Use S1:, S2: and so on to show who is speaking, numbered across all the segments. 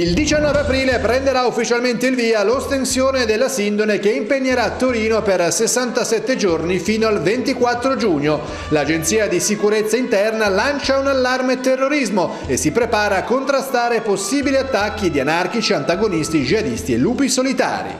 S1: Il 19 aprile prenderà ufficialmente il via l'ostensione della Sindone che impegnerà Torino per 67 giorni fino al 24 giugno. L'Agenzia di Sicurezza Interna lancia un allarme terrorismo e si prepara a contrastare possibili attacchi di anarchici, antagonisti, jihadisti e lupi solitari.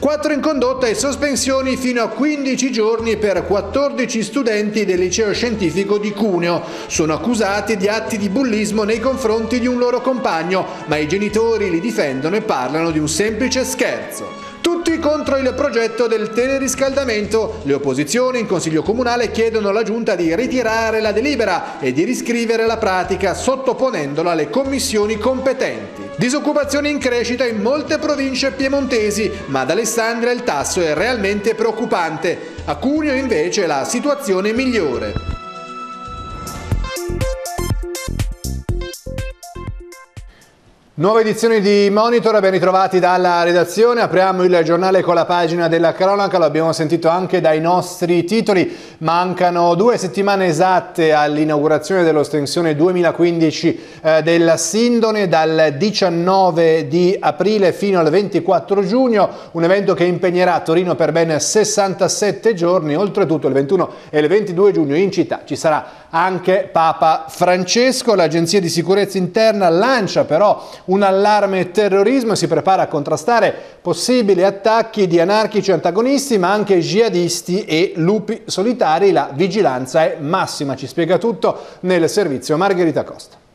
S1: 4 in condotta e sospensioni fino a 15 giorni per 14 studenti del liceo scientifico di Cuneo. Sono accusati di atti di bullismo nei confronti di un loro compagno, ma i genitori li difendono e parlano di un semplice scherzo. Tutti contro il progetto del teleriscaldamento. Le opposizioni in Consiglio Comunale chiedono alla Giunta di ritirare la delibera e di riscrivere la pratica sottoponendola alle commissioni competenti. Disoccupazione in crescita in molte province piemontesi, ma ad Alessandria il tasso è realmente preoccupante. A Cuneo invece la situazione è migliore. Nuova edizione di Monitor, ben ritrovati dalla redazione, apriamo il giornale con la pagina della cronaca, lo abbiamo sentito anche dai nostri titoli, mancano due settimane esatte all'inaugurazione dell'ostensione 2015 eh, della Sindone, dal 19 di aprile fino al 24 giugno, un evento che impegnerà Torino per ben 67 giorni, oltretutto il 21 e il 22 giugno in città ci sarà anche Papa Francesco. L'Agenzia di Sicurezza Interna lancia però un allarme terrorismo e si prepara a contrastare possibili attacchi di anarchici antagonisti, ma anche jihadisti e lupi solitari. La vigilanza è massima, ci spiega tutto nel servizio Margherita Costa.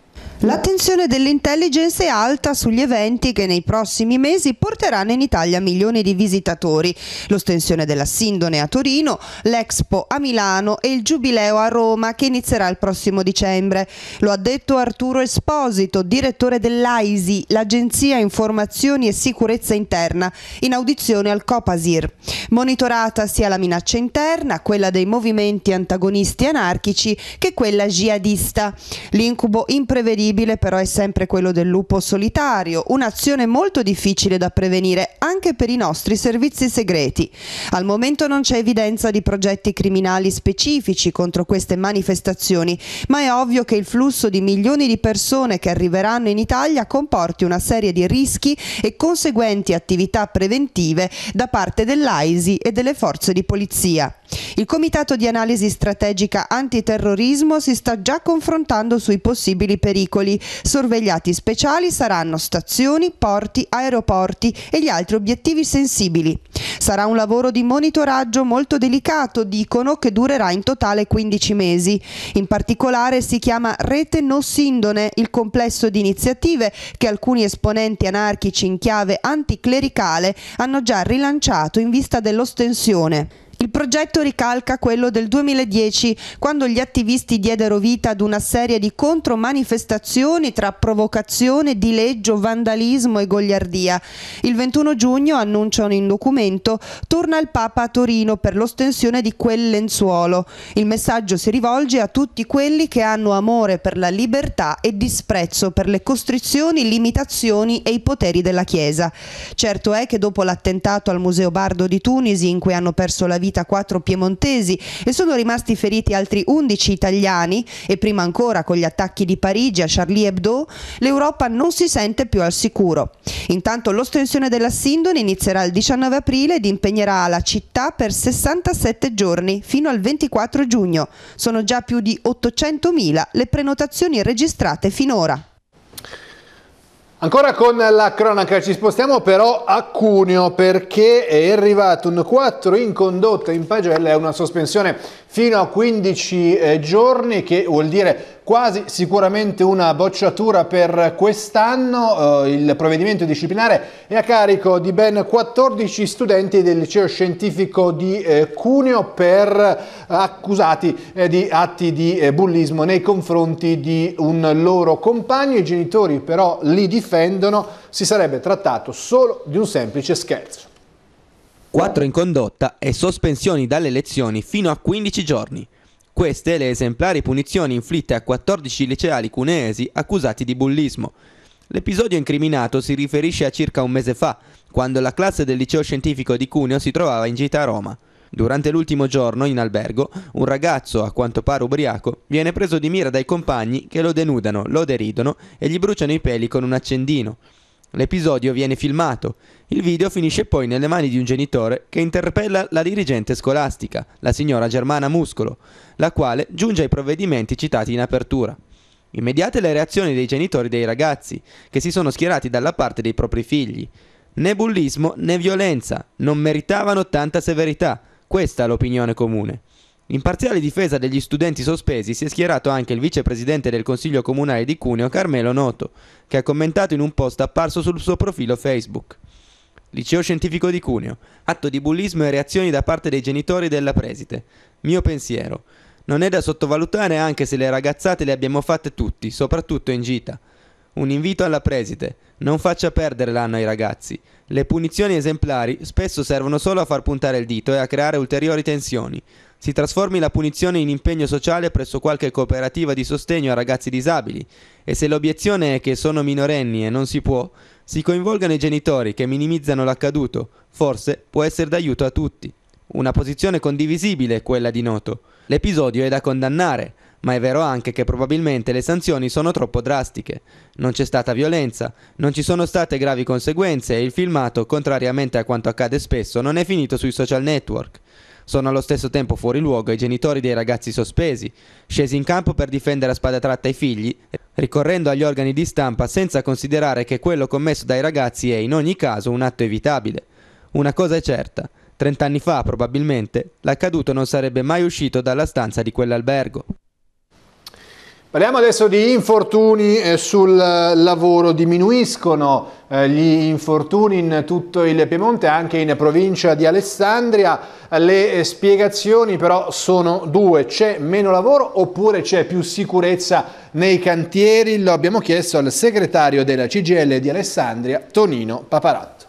S2: L'attenzione dell'intelligence è alta sugli eventi che nei prossimi mesi porteranno in Italia milioni di visitatori. L'ostensione della Sindone a Torino, l'Expo a Milano e il Giubileo a Roma che inizierà il prossimo dicembre. Lo ha detto Arturo Esposito, direttore dell'AISI, l'Agenzia Informazioni e Sicurezza Interna, in audizione al Copasir. Monitorata sia la minaccia interna, quella dei movimenti antagonisti anarchici che quella jihadista. L'incubo imprevedibile prevedibile però è sempre quello del lupo solitario, un'azione molto difficile da prevenire anche per i nostri servizi segreti. Al momento non c'è evidenza di progetti criminali specifici contro queste manifestazioni, ma è ovvio che il flusso di milioni di persone che arriveranno in Italia comporti una serie di rischi e conseguenti attività preventive da parte dell'AISI e delle forze di polizia. Il Comitato di Analisi Strategica Antiterrorismo si sta già confrontando sui possibili pericoli veicoli. Sorvegliati speciali saranno stazioni, porti, aeroporti e gli altri obiettivi sensibili. Sarà un lavoro di monitoraggio molto delicato, dicono, che durerà in totale 15 mesi. In particolare si chiama Rete No Sindone, il complesso di iniziative che alcuni esponenti anarchici in chiave anticlericale hanno già rilanciato in vista dell'ostensione. Il progetto ricalca quello del 2010, quando gli attivisti diedero vita ad una serie di contromanifestazioni tra provocazione, dileggio, vandalismo e gogliardia. Il 21 giugno, annunciano in documento, torna il Papa a Torino per l'ostensione di quel lenzuolo. Il messaggio si rivolge a tutti quelli che hanno amore per la libertà e disprezzo per le costrizioni, limitazioni e i poteri della Chiesa. Certo è che dopo l'attentato al Museo Bardo di Tunisi, in cui hanno perso la vita vita quattro piemontesi e sono rimasti feriti altri 11 italiani e prima ancora con gli attacchi di Parigi a Charlie Hebdo, l'Europa non si sente più al sicuro. Intanto l'ostensione della Sindone inizierà il 19 aprile ed impegnerà la città per 67 giorni fino al 24 giugno. Sono già più di 800.000 le prenotazioni registrate finora.
S1: Ancora con la cronaca ci spostiamo però a Cuneo perché è arrivato un 4 in condotta in pagella e una sospensione fino a 15 eh, giorni che vuol dire quasi sicuramente una bocciatura per quest'anno. Eh, il provvedimento disciplinare è a carico di ben 14 studenti del liceo scientifico di eh, Cuneo per accusati di atti di bullismo nei confronti di un loro compagno. I genitori però li difendono difendono, si sarebbe trattato solo di un semplice scherzo.
S3: 4 in condotta e sospensioni dalle lezioni fino a 15 giorni. Queste le esemplari punizioni inflitte a 14 liceali cuneesi accusati di bullismo. L'episodio incriminato si riferisce a circa un mese fa, quando la classe del liceo scientifico di Cuneo si trovava in gita a Roma. Durante l'ultimo giorno, in albergo, un ragazzo, a quanto pare ubriaco, viene preso di mira dai compagni che lo denudano, lo deridono e gli bruciano i peli con un accendino. L'episodio viene filmato. Il video finisce poi nelle mani di un genitore che interpella la dirigente scolastica, la signora Germana Muscolo, la quale giunge ai provvedimenti citati in apertura. Immediate le reazioni dei genitori dei ragazzi, che si sono schierati dalla parte dei propri figli. Né bullismo né violenza, non meritavano tanta severità. Questa è l'opinione comune. In parziale difesa degli studenti sospesi si è schierato anche il vicepresidente del Consiglio Comunale di Cuneo Carmelo Noto, che ha commentato in un post apparso sul suo profilo Facebook. Liceo scientifico di Cuneo. Atto di bullismo e reazioni da parte dei genitori della preside. Mio pensiero. Non è da sottovalutare anche se le ragazzate le abbiamo fatte tutti, soprattutto in gita. Un invito alla preside. Non faccia perdere l'anno ai ragazzi. Le punizioni esemplari spesso servono solo a far puntare il dito e a creare ulteriori tensioni. Si trasformi la punizione in impegno sociale presso qualche cooperativa di sostegno a ragazzi disabili e se l'obiezione è che sono minorenni e non si può, si coinvolgano i genitori che minimizzano l'accaduto. Forse può essere d'aiuto a tutti. Una posizione condivisibile è quella di Noto. L'episodio è da condannare, ma è vero anche che probabilmente le sanzioni sono troppo drastiche. Non c'è stata violenza, non ci sono state gravi conseguenze e il filmato, contrariamente a quanto accade spesso, non è finito sui social network. Sono allo stesso tempo fuori luogo i genitori dei ragazzi sospesi, scesi in campo per difendere a spada tratta i figli, ricorrendo agli organi di stampa senza considerare che quello commesso dai ragazzi è in ogni caso un atto evitabile. Una cosa è certa, 30 anni fa probabilmente, l'accaduto non sarebbe mai uscito dalla stanza di quell'albergo.
S1: Parliamo adesso di infortuni eh, sul eh, lavoro, diminuiscono eh, gli infortuni in tutto il Piemonte, anche in provincia di Alessandria, le spiegazioni però sono due, c'è meno lavoro oppure c'è più sicurezza nei cantieri? Lo abbiamo chiesto al segretario della CGL di Alessandria, Tonino Paparatto.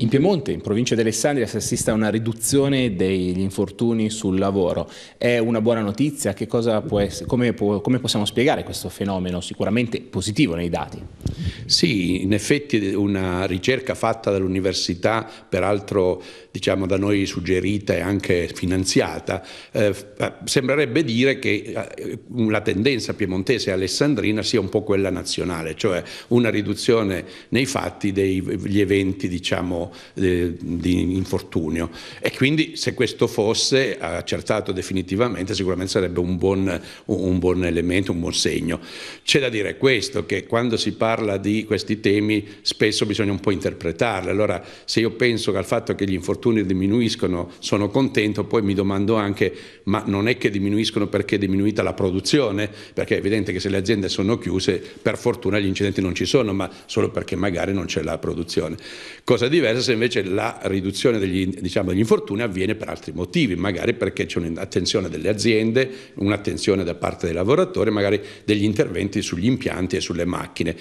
S4: In Piemonte, in provincia di Alessandria, si assiste a una riduzione degli infortuni sul lavoro. È una buona notizia? Può essere, come, può, come, possiamo spiegare questo fenomeno sicuramente positivo nei dati?
S5: Sì, in effetti una ricerca fatta dall'università, peraltro diciamo, da noi suggerita e anche finanziata, eh, sembrerebbe dire che eh, la tendenza piemontese e alessandrina sia un po' quella nazionale, cioè una riduzione nei fatti degli eventi diciamo, eh, di infortunio. E quindi se questo fosse accertato definitivamente sicuramente sarebbe un buon, un buon elemento, un buon segno. C'è da dire questo, che quando si parla di questi temi spesso bisogna un po' interpretarli. Allora se io penso al fatto che gli infortuni diminuiscono sono contento, poi mi domando anche ma non è che diminuiscono perché è diminuita la produzione? Perché è evidente che se le aziende sono chiuse per fortuna gli incidenti non ci sono, ma solo perché magari non c'è la produzione. Cosa diversa diversa se invece la riduzione degli, diciamo, degli, infortuni avviene per altri motivi, magari perché c'è un'attenzione delle aziende, un'attenzione da parte dei lavoratori, magari degli interventi sugli impianti e sulle macchine.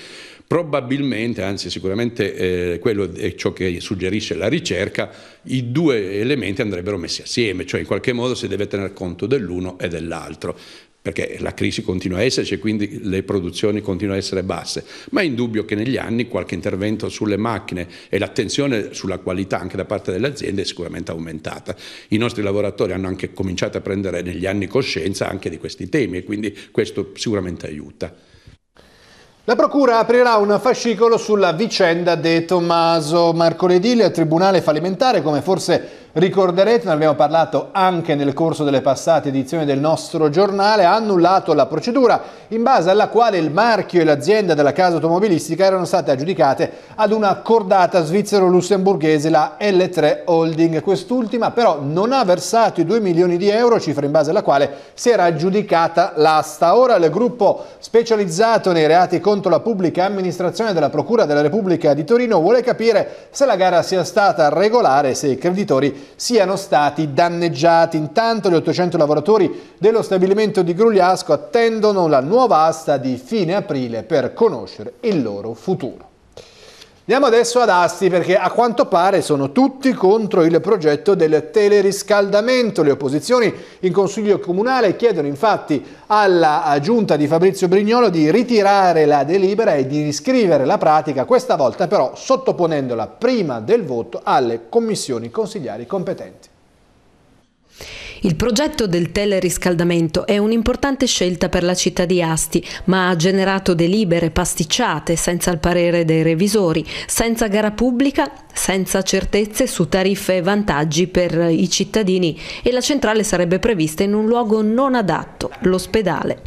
S5: Probabilmente, anzi sicuramente eh, quello è ciò che suggerisce la ricerca, i due elementi andrebbero messi assieme, cioè in qualche modo si deve tener conto dell'uno e dell'altro perché la crisi continua a esserci e quindi le produzioni continuano a essere basse, ma è indubbio che negli anni qualche intervento sulle macchine e l'attenzione sulla qualità anche da parte delle aziende è sicuramente aumentata. I nostri lavoratori hanno anche cominciato a prendere negli anni coscienza anche di questi temi e quindi questo sicuramente aiuta.
S1: La Procura aprirà un fascicolo sulla vicenda di Tommaso. Mercoledì il Tribunale fallimentare, come forse ricorderete, ne abbiamo parlato anche nel corso delle passate edizioni del nostro giornale, ha annullato la procedura in base alla quale il marchio e l'azienda della casa automobilistica erano state aggiudicate ad una cordata svizzero-lussemburghese, la L3 Holding. Quest'ultima però non ha versato i 2 milioni di euro, cifra in base alla quale si era aggiudicata l'asta. Ora il gruppo specializzato nei reati contro la pubblica amministrazione della Procura della Repubblica di Torino vuole capire se la gara sia stata regolare e se i creditori siano stati danneggiati. Intanto gli 800 lavoratori dello stabilimento di Grugliasco attendono la nuova asta di fine aprile per conoscere il loro futuro. Andiamo adesso ad Asti perché a quanto pare sono tutti contro il progetto del teleriscaldamento. Le opposizioni in Consiglio Comunale chiedono infatti alla giunta di Fabrizio Brignolo di ritirare la delibera e di riscrivere la pratica, questa volta però sottoponendola prima del voto alle commissioni consigliari competenti.
S6: Il progetto del teleriscaldamento è un'importante scelta per la città di Asti, ma ha generato delibere pasticciate senza il parere dei revisori, senza gara pubblica, senza certezze su tariffe e vantaggi per i cittadini e la centrale sarebbe prevista in un luogo non adatto, l'ospedale.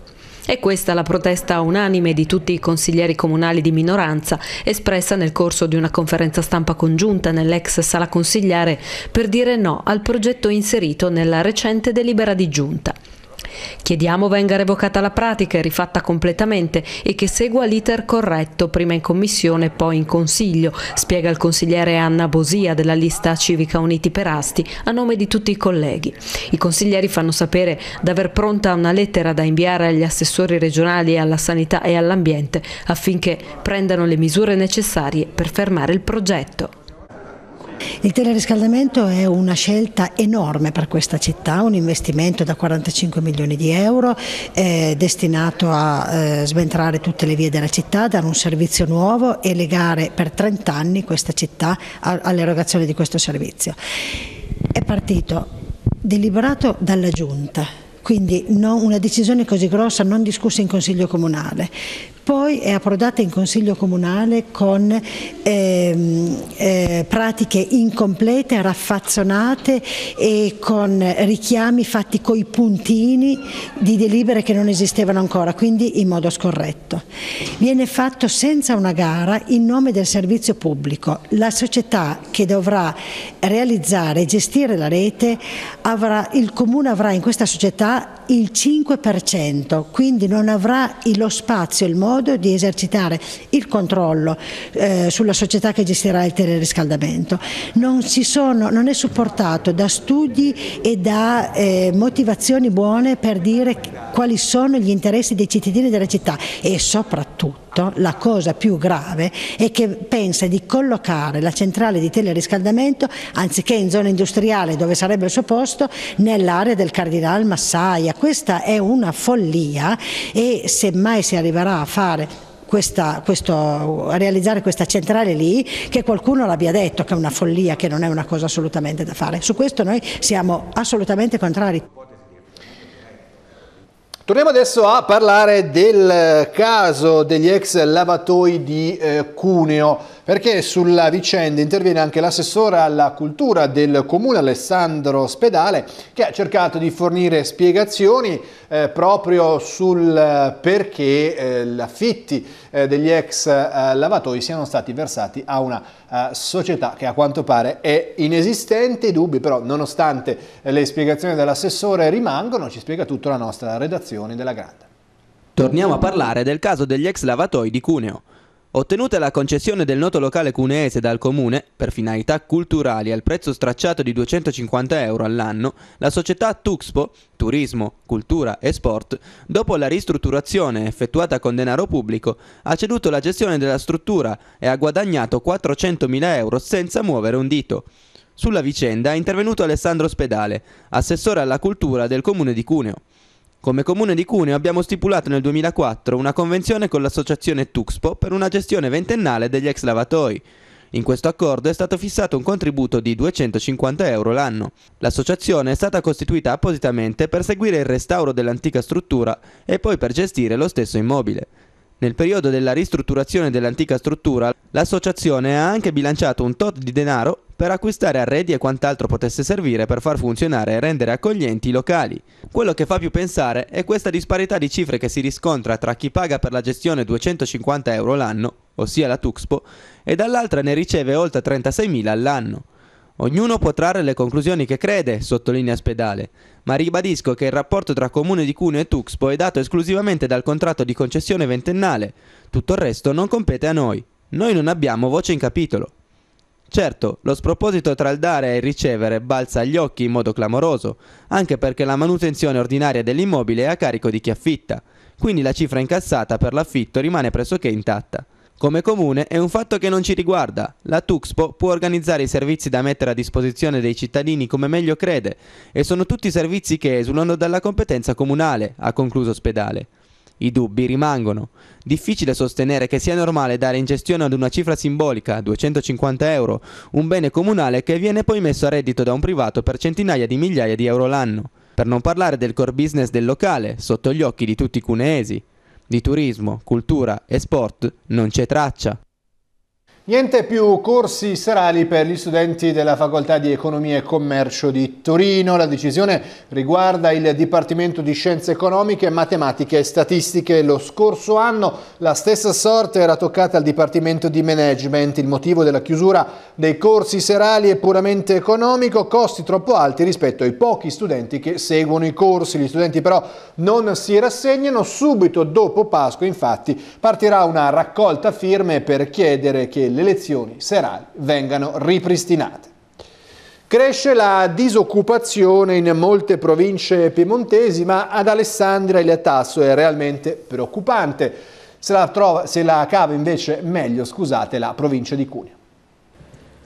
S6: È questa la protesta unanime di tutti i consiglieri comunali di minoranza espressa nel corso di una conferenza stampa congiunta nell'ex sala consigliare per dire no al progetto inserito nella recente delibera di giunta. Chiediamo venga revocata la pratica e rifatta completamente e che segua l'iter corretto, prima in commissione e poi in consiglio, spiega il consigliere Anna Bosia della lista civica Uniti per Asti a nome di tutti i colleghi. I consiglieri fanno sapere d'aver pronta una lettera da inviare agli assessori regionali alla sanità e all'ambiente affinché prendano le misure necessarie per fermare il progetto.
S7: Il teleriscaldamento è una scelta enorme per questa città, un investimento da 45 milioni di euro eh, destinato a eh, sventrare tutte le vie della città, dare un servizio nuovo e legare per 30 anni questa città all'erogazione di questo servizio. È partito deliberato dalla Giunta, quindi una decisione così grossa non discussa in Consiglio Comunale, poi è approdata in Consiglio Comunale con ehm, eh, pratiche incomplete, raffazzonate e con richiami fatti coi puntini di delibere che non esistevano ancora, quindi in modo scorretto. Viene fatto senza una gara in nome del servizio pubblico. La società che dovrà realizzare e gestire la rete, avrà, il Comune avrà in questa società il 5%, quindi non avrà lo spazio, il modo modo di esercitare il controllo eh, sulla società che gestirà il teleriscaldamento. Non, sono, non è supportato da studi e da eh, motivazioni buone per dire quali sono gli interessi dei cittadini della città e soprattutto fatto, la cosa più grave, è che pensa di collocare la centrale di teleriscaldamento, anziché in zona industriale dove sarebbe il suo posto, nell'area del Cardinal Massaia. Questa è una follia e semmai si arriverà a fare questa, questo, a realizzare questa centrale lì, che qualcuno l'abbia detto che è una follia, che non è una cosa assolutamente da fare. Su questo noi siamo assolutamente contrari.
S1: Torniamo adesso a parlare del eh, caso degli ex lavatoi di eh, Cuneo perché sulla vicenda interviene anche l'assessore alla cultura del comune Alessandro Spedale che ha cercato di fornire spiegazioni eh, proprio sul eh, perché eh, gli affitti eh, degli ex eh, lavatoi siano stati versati a una eh, società che a quanto pare è inesistente, i dubbi però nonostante le spiegazioni dell'assessore rimangono, ci spiega tutto la nostra redazione della Grande.
S3: Torniamo a parlare del caso degli ex lavatoi di Cuneo. Ottenuta la concessione del noto locale cuneese dal comune, per finalità culturali al prezzo stracciato di 250 euro all'anno, la società Tuxpo, Turismo, Cultura e Sport, dopo la ristrutturazione effettuata con denaro pubblico, ha ceduto la gestione della struttura e ha guadagnato 400.000 euro senza muovere un dito. Sulla vicenda è intervenuto Alessandro Spedale, assessore alla cultura del comune di Cuneo. Come comune di Cuneo abbiamo stipulato nel 2004 una convenzione con l'associazione Tuxpo per una gestione ventennale degli ex lavatoi. In questo accordo è stato fissato un contributo di 250 euro l'anno. L'associazione è stata costituita appositamente per seguire il restauro dell'antica struttura e poi per gestire lo stesso immobile. Nel periodo della ristrutturazione dell'antica struttura, l'associazione ha anche bilanciato un tot di denaro per acquistare arredi e quant'altro potesse servire per far funzionare e rendere accoglienti i locali. Quello che fa più pensare è questa disparità di cifre che si riscontra tra chi paga per la gestione 250 euro l'anno, ossia la Tuxpo, e dall'altra ne riceve oltre 36.000 all'anno. Ognuno può trarre le conclusioni che crede, sottolinea Spedale, ma ribadisco che il rapporto tra Comune di Cuneo e Tuxpo è dato esclusivamente dal contratto di concessione ventennale, tutto il resto non compete a noi, noi non abbiamo voce in capitolo. Certo, lo sproposito tra il dare e il ricevere balza agli occhi in modo clamoroso, anche perché la manutenzione ordinaria dell'immobile è a carico di chi affitta, quindi la cifra incassata per l'affitto rimane pressoché intatta. Come comune è un fatto che non ci riguarda. La Tuxpo può organizzare i servizi da mettere a disposizione dei cittadini come meglio crede e sono tutti servizi che esulano dalla competenza comunale, ha concluso Spedale. I dubbi rimangono. Difficile sostenere che sia normale dare in gestione ad una cifra simbolica, 250 euro, un bene comunale che viene poi messo a reddito da un privato per centinaia di migliaia di euro l'anno. Per non parlare del core business del locale, sotto gli occhi di tutti i cuneesi. Di turismo, cultura e sport non c'è traccia.
S1: Niente più corsi serali per gli studenti della Facoltà di Economia e Commercio di Torino. La decisione riguarda il Dipartimento di Scienze Economiche, Matematiche e Statistiche. Lo scorso anno la stessa sorte era toccata al Dipartimento di Management. Il motivo della chiusura dei corsi serali è puramente economico, costi troppo alti rispetto ai pochi studenti che seguono i corsi. Gli studenti però non si rassegnano. Subito dopo Pasqua infatti partirà una raccolta firme per chiedere che le elezioni serali vengano ripristinate. Cresce la disoccupazione in molte province piemontesi, ma ad Alessandria il tasso è realmente preoccupante. Se la, trova, se la cava invece meglio, scusate, la provincia di Cuneo.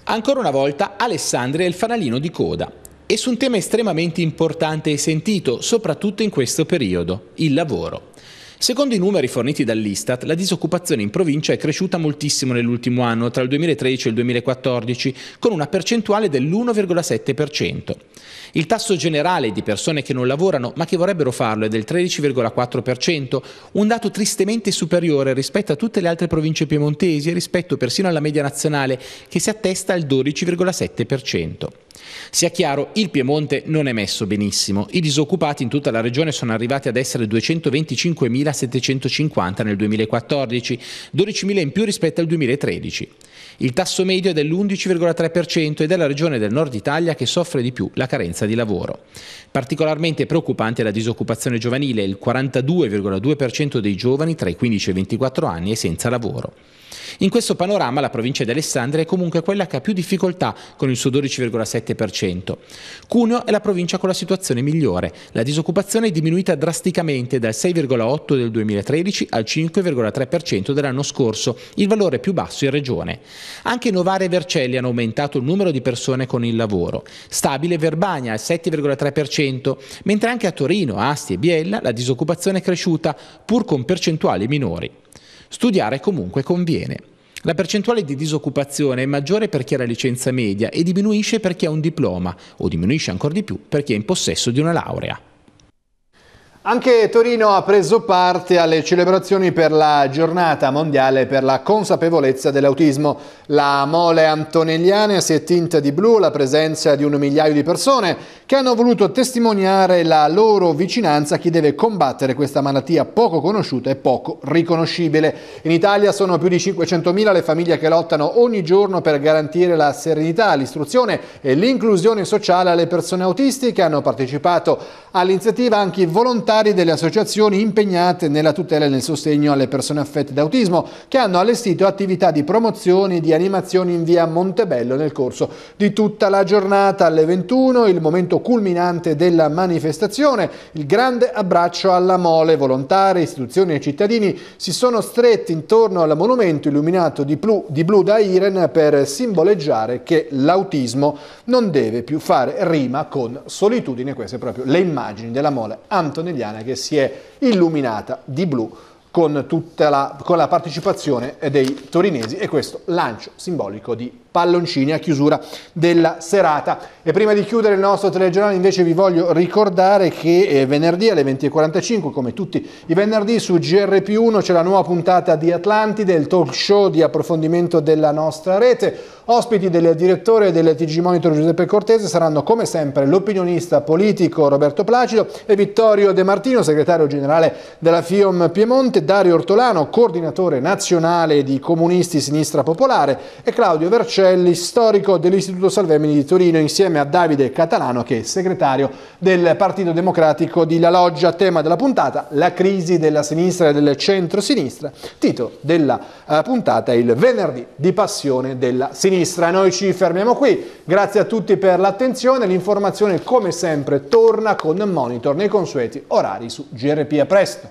S4: Ancora una volta Alessandria è il fanalino di coda e su un tema estremamente importante e sentito, soprattutto in questo periodo, il lavoro. Secondo i numeri forniti dall'Istat, la disoccupazione in provincia è cresciuta moltissimo nell'ultimo anno, tra il 2013 e il 2014, con una percentuale dell'1,7%. Il tasso generale di persone che non lavorano ma che vorrebbero farlo è del 13,4%, un dato tristemente superiore rispetto a tutte le altre province piemontesi e rispetto persino alla media nazionale che si attesta al 12,7%. Sia chiaro, il Piemonte non è messo benissimo. I disoccupati in tutta la regione sono arrivati ad essere 225.750 nel 2014, 12.000 in più rispetto al 2013. Il tasso medio è dell'11,3% ed è la regione del nord Italia che soffre di più la carenza di lavoro. Particolarmente preoccupante è la disoccupazione giovanile, il 42,2% dei giovani tra i 15 e i 24 anni è senza lavoro. In questo panorama la provincia di Alessandria è comunque quella che ha più difficoltà con il suo 12,7%. Cuneo è la provincia con la situazione migliore. La disoccupazione è diminuita drasticamente dal 6,8% del 2013 al 5,3% dell'anno scorso, il valore più basso in regione. Anche in Novare e Vercelli hanno aumentato il numero di persone con il lavoro. Stabile Verbania al 7,3%, mentre anche a Torino, Asti e Biella la disoccupazione è cresciuta, pur con percentuali minori. Studiare comunque conviene. La percentuale di disoccupazione è maggiore per chi ha la licenza media e diminuisce per chi ha un diploma, o diminuisce ancora di più per chi è in possesso di una laurea.
S1: Anche Torino ha preso parte alle celebrazioni per la giornata mondiale per la consapevolezza dell'autismo. La mole antonelliana si è tinta di blu la presenza di un migliaio di persone che hanno voluto testimoniare la loro vicinanza a chi deve combattere questa malattia poco conosciuta e poco riconoscibile. In Italia sono più di 500.000 le famiglie che lottano ogni giorno per garantire la serenità, l'istruzione e l'inclusione sociale alle persone autistiche. Hanno partecipato all'iniziativa anche i volontari volontari delle associazioni impegnate nella tutela e nel sostegno alle persone affette da autismo, che hanno allestito attività di promozione e di animazione in via Montebello nel corso di tutta la giornata alle 21, il momento culminante della manifestazione, il grande abbraccio alla mole, volontari, istituzioni e cittadini si sono stretti intorno al monumento illuminato di blu, di blu da Iren per simboleggiare che l'autismo non deve più fare rima con solitudine, queste proprio le immagini della mole Antonelliano italiana che si è illuminata di blu con, la, con la partecipazione dei torinesi e questo lancio simbolico di palloncini a chiusura della serata. E prima di chiudere il nostro telegiornale invece vi voglio ricordare che eh, venerdì alle 20.45, come tutti i venerdì, su GRP1 c'è la nuova puntata di Atlantide, il talk show di approfondimento della nostra rete. Ospiti del direttore del TG Monitor Giuseppe Cortese saranno come sempre l'opinionista politico Roberto Placido e Vittorio De Martino, segretario generale della FIOM Piemonte, Dario Ortolano, coordinatore nazionale di Comunisti Sinistra Popolare e Claudio Vercelli Cerelli, storico dell'Istituto Salvemini di Torino, insieme a Davide Catalano, che è segretario del Partito Democratico di La Loggia. Tema della puntata, la crisi della sinistra e del centro-sinistra. Titolo della eh, puntata il venerdì di passione della sinistra. Noi ci fermiamo qui. Grazie a tutti per l'attenzione. L'informazione, come sempre, torna con Monitor nei consueti orari su GRP. A presto!